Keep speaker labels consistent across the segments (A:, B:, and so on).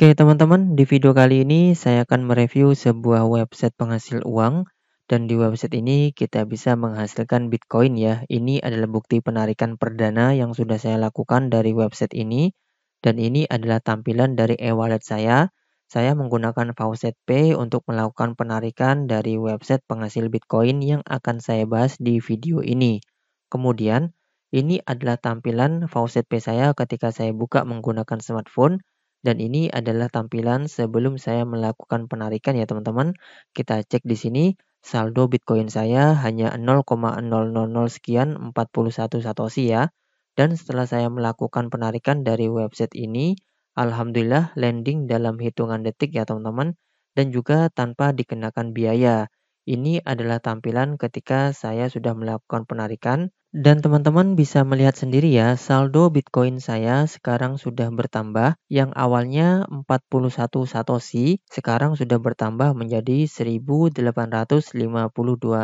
A: Oke teman-teman, di video kali ini saya akan mereview sebuah website penghasil uang dan di website ini kita bisa menghasilkan Bitcoin ya. Ini adalah bukti penarikan perdana yang sudah saya lakukan dari website ini dan ini adalah tampilan dari e-wallet saya. Saya menggunakan Faucet Pay untuk melakukan penarikan dari website penghasil Bitcoin yang akan saya bahas di video ini. Kemudian, ini adalah tampilan Faucet Pay saya ketika saya buka menggunakan smartphone dan ini adalah tampilan sebelum saya melakukan penarikan ya teman-teman. Kita cek di sini saldo Bitcoin saya hanya 0,000 sekian 41 satoshi ya. Dan setelah saya melakukan penarikan dari website ini, alhamdulillah landing dalam hitungan detik ya teman-teman dan juga tanpa dikenakan biaya. Ini adalah tampilan ketika saya sudah melakukan penarikan dan teman-teman bisa melihat sendiri ya, saldo Bitcoin saya sekarang sudah bertambah. Yang awalnya 41 Satoshi, sekarang sudah bertambah menjadi 1852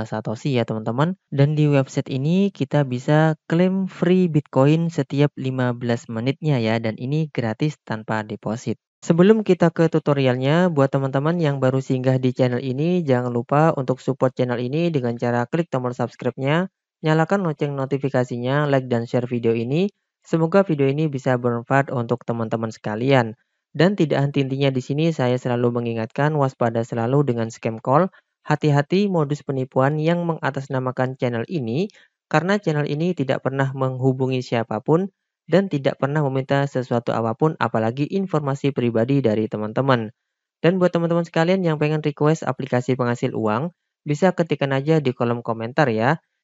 A: Satoshi ya teman-teman. Dan di website ini kita bisa klaim free Bitcoin setiap 15 menitnya ya, dan ini gratis tanpa deposit. Sebelum kita ke tutorialnya, buat teman-teman yang baru singgah di channel ini, jangan lupa untuk support channel ini dengan cara klik tombol subscribe-nya, Nyalakan lonceng notifikasinya, like dan share video ini. Semoga video ini bisa bermanfaat untuk teman-teman sekalian. Dan tidak henti-hentinya di sini saya selalu mengingatkan waspada selalu dengan scam call. Hati-hati modus penipuan yang mengatasnamakan channel ini karena channel ini tidak pernah menghubungi siapapun dan tidak pernah meminta sesuatu apapun apalagi informasi pribadi dari teman-teman. Dan buat teman-teman sekalian yang pengen request aplikasi penghasil uang, bisa ketikkan aja di kolom komentar ya.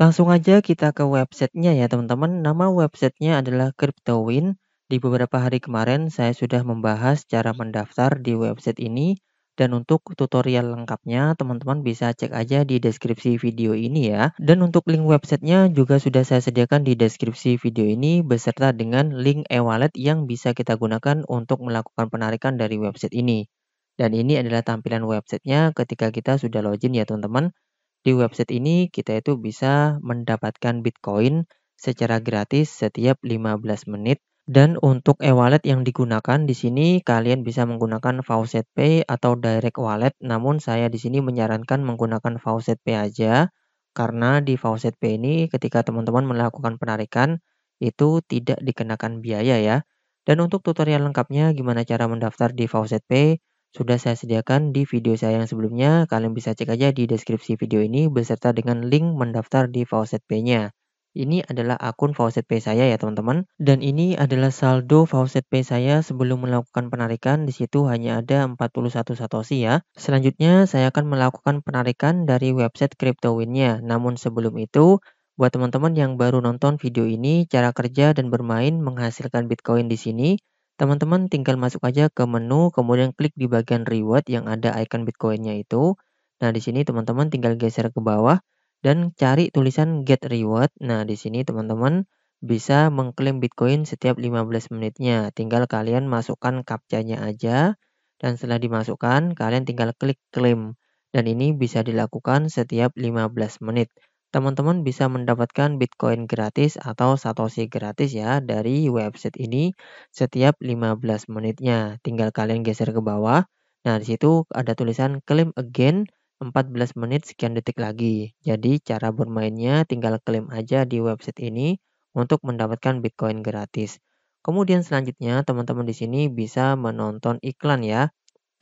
A: Langsung aja kita ke websitenya ya teman-teman. Nama websitenya adalah CryptoWin. Di beberapa hari kemarin saya sudah membahas cara mendaftar di website ini. Dan untuk tutorial lengkapnya, teman-teman bisa cek aja di deskripsi video ini ya. Dan untuk link websitenya juga sudah saya sediakan di deskripsi video ini beserta dengan link e-wallet yang bisa kita gunakan untuk melakukan penarikan dari website ini. Dan ini adalah tampilan websitenya ketika kita sudah login ya teman-teman. Di website ini kita itu bisa mendapatkan Bitcoin secara gratis setiap 15 menit dan untuk e-wallet yang digunakan di sini kalian bisa menggunakan Faucet Pay atau Direct Wallet namun saya di sini menyarankan menggunakan Faucet Pay aja karena di Faucet Pay ini ketika teman-teman melakukan penarikan itu tidak dikenakan biaya ya. Dan untuk tutorial lengkapnya gimana cara mendaftar di Faucet Pay sudah saya sediakan di video saya yang sebelumnya. Kalian bisa cek aja di deskripsi video ini beserta dengan link mendaftar di VOZP-nya. Ini adalah akun FaucetPay saya ya teman-teman. Dan ini adalah saldo FaucetPay saya sebelum melakukan penarikan. Di situ hanya ada 41 satoshi ya. Selanjutnya saya akan melakukan penarikan dari website CryptoWin-nya. Namun sebelum itu, buat teman-teman yang baru nonton video ini, cara kerja dan bermain menghasilkan Bitcoin di sini, teman-teman tinggal masuk aja ke menu, kemudian klik di bagian reward yang ada icon Bitcoin-nya itu. Nah, di sini teman-teman tinggal geser ke bawah dan cari tulisan get reward. Nah, di sini teman-teman bisa mengklaim Bitcoin setiap 15 menitnya. Tinggal kalian masukkan captcha-nya aja dan setelah dimasukkan kalian tinggal klik claim. Dan ini bisa dilakukan setiap 15 menit teman-teman bisa mendapatkan Bitcoin gratis atau Satoshi gratis ya dari website ini setiap 15 menitnya. Tinggal kalian geser ke bawah. Nah, di situ ada tulisan claim again 14 menit sekian detik lagi. Jadi, cara bermainnya tinggal claim aja di website ini untuk mendapatkan Bitcoin gratis. Kemudian selanjutnya, teman-teman di sini bisa menonton iklan ya.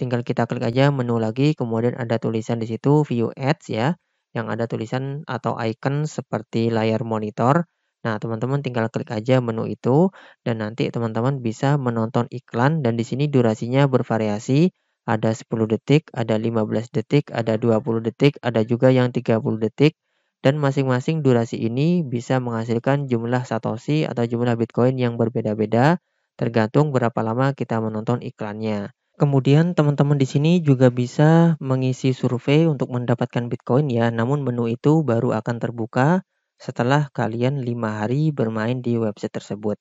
A: Tinggal kita klik aja menu lagi, kemudian ada tulisan di situ view ads ya yang ada tulisan atau icon seperti layar monitor. Nah, teman-teman tinggal klik aja menu itu dan nanti teman-teman bisa menonton iklan dan di sini durasinya bervariasi. Ada 10 detik, ada 15 detik, ada 20 detik, ada juga yang 30 detik dan masing-masing durasi ini bisa menghasilkan jumlah satoshi atau jumlah bitcoin yang berbeda-beda tergantung berapa lama kita menonton iklannya. Kemudian teman-teman di sini juga bisa mengisi survei untuk mendapatkan Bitcoin ya, namun menu itu baru akan terbuka setelah kalian 5 hari bermain di website tersebut.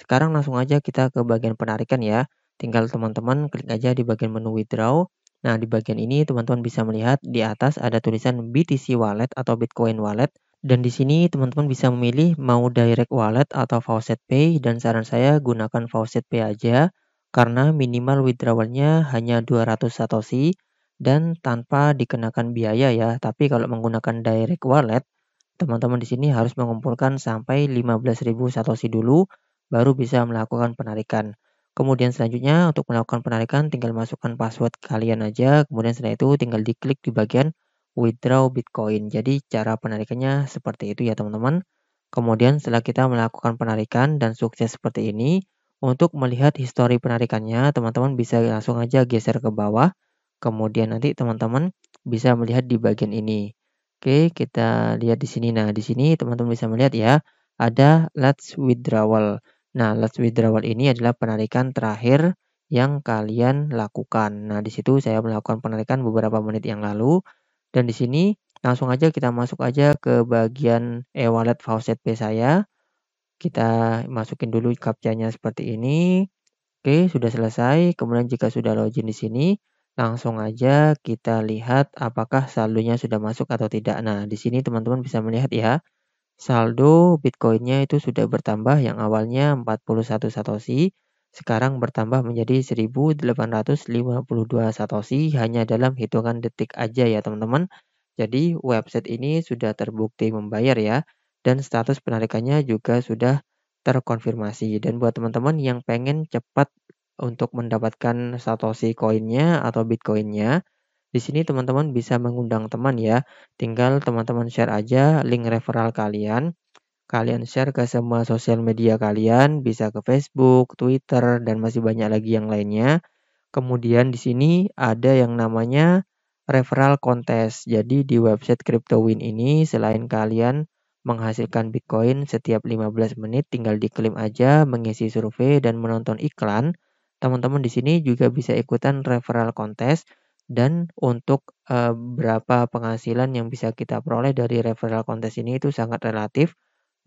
A: Sekarang langsung aja kita ke bagian penarikan ya. Tinggal teman-teman klik aja di bagian menu withdraw. Nah, di bagian ini teman-teman bisa melihat di atas ada tulisan BTC Wallet atau Bitcoin Wallet. Dan di sini teman-teman bisa memilih mau direct wallet atau faucet pay dan saran saya gunakan faucet pay aja karena minimal withdrawalnya hanya 200 satoshi dan tanpa dikenakan biaya ya. Tapi kalau menggunakan direct wallet, teman-teman di sini harus mengumpulkan sampai 15.000 satoshi dulu baru bisa melakukan penarikan. Kemudian selanjutnya untuk melakukan penarikan tinggal masukkan password kalian aja, kemudian setelah itu tinggal diklik di bagian withdraw Bitcoin. Jadi cara penarikannya seperti itu ya teman-teman. Kemudian setelah kita melakukan penarikan dan sukses seperti ini, untuk melihat histori penarikannya, teman-teman bisa langsung aja geser ke bawah. Kemudian nanti teman-teman bisa melihat di bagian ini. Oke, kita lihat di sini. Nah, di sini teman-teman bisa melihat ya, ada let's withdrawal. Nah, let's withdrawal ini adalah penarikan terakhir yang kalian lakukan. Nah, di situ saya melakukan penarikan beberapa menit yang lalu dan di sini langsung aja kita masuk aja ke bagian e-wallet eh, faucet P saya. Kita masukin dulu captcha-nya seperti ini. Oke, sudah selesai. Kemudian jika sudah login di sini, langsung aja kita lihat apakah saldonya sudah masuk atau tidak. Nah, di sini teman-teman bisa melihat ya, saldo Bitcoinnya itu sudah bertambah yang awalnya 41 Satoshi, sekarang bertambah menjadi 1852 Satoshi hanya dalam hitungan detik aja ya teman-teman. Jadi website ini sudah terbukti membayar ya dan status penarikannya juga sudah terkonfirmasi. Dan buat teman-teman yang pengen cepat untuk mendapatkan Satoshi koinnya atau Bitcoinnya, di sini teman-teman bisa mengundang teman ya. Tinggal teman-teman share aja link referral kalian. Kalian share ke semua sosial media kalian, bisa ke Facebook, Twitter, dan masih banyak lagi yang lainnya. Kemudian di sini ada yang namanya referral contest. Jadi di website CryptoWin ini selain kalian menghasilkan Bitcoin setiap 15 menit tinggal diklaim aja, mengisi survei dan menonton iklan. Teman-teman di sini juga bisa ikutan referral contest dan untuk e, berapa penghasilan yang bisa kita peroleh dari referral contest ini itu sangat relatif.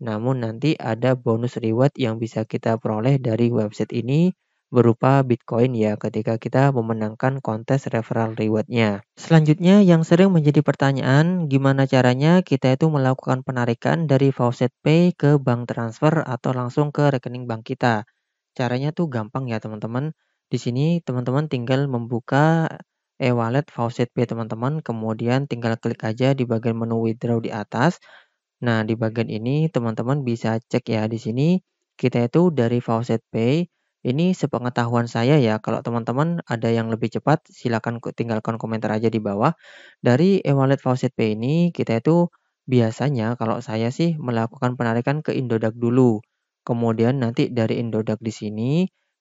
A: Namun nanti ada bonus reward yang bisa kita peroleh dari website ini berupa Bitcoin ya ketika kita memenangkan kontes referral rewardnya. Selanjutnya yang sering menjadi pertanyaan gimana caranya kita itu melakukan penarikan dari Faucet Pay ke bank transfer atau langsung ke rekening bank kita. Caranya tuh gampang ya teman-teman. Di sini teman-teman tinggal membuka e-wallet Faucet Pay teman-teman kemudian tinggal klik aja di bagian menu withdraw di atas. Nah, di bagian ini teman-teman bisa cek ya di sini kita itu dari Faucet Pay ini sepengetahuan saya ya, kalau teman-teman ada yang lebih cepat silahkan tinggalkan komentar aja di bawah. Dari e-wallet Faucet Pay ini kita itu biasanya kalau saya sih melakukan penarikan ke Indodax dulu. Kemudian nanti dari Indodax di sini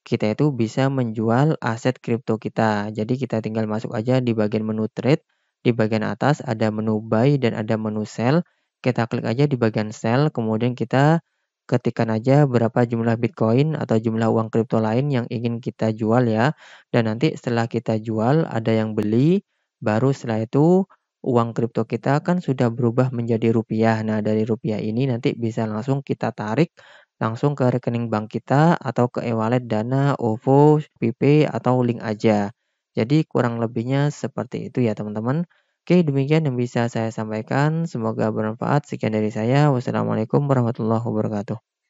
A: kita itu bisa menjual aset kripto kita. Jadi kita tinggal masuk aja di bagian menu trade, di bagian atas ada menu buy dan ada menu sell. Kita klik aja di bagian sell, kemudian kita Ketikkan aja berapa jumlah Bitcoin atau jumlah uang kripto lain yang ingin kita jual ya. Dan nanti setelah kita jual ada yang beli, baru setelah itu uang kripto kita kan sudah berubah menjadi rupiah. Nah, dari rupiah ini nanti bisa langsung kita tarik langsung ke rekening bank kita atau ke e-wallet Dana, OVO, PP atau Link aja. Jadi kurang lebihnya seperti itu ya teman-teman. Oke, demikian yang bisa saya sampaikan. Semoga bermanfaat. Sekian dari saya. Wassalamualaikum warahmatullahi wabarakatuh.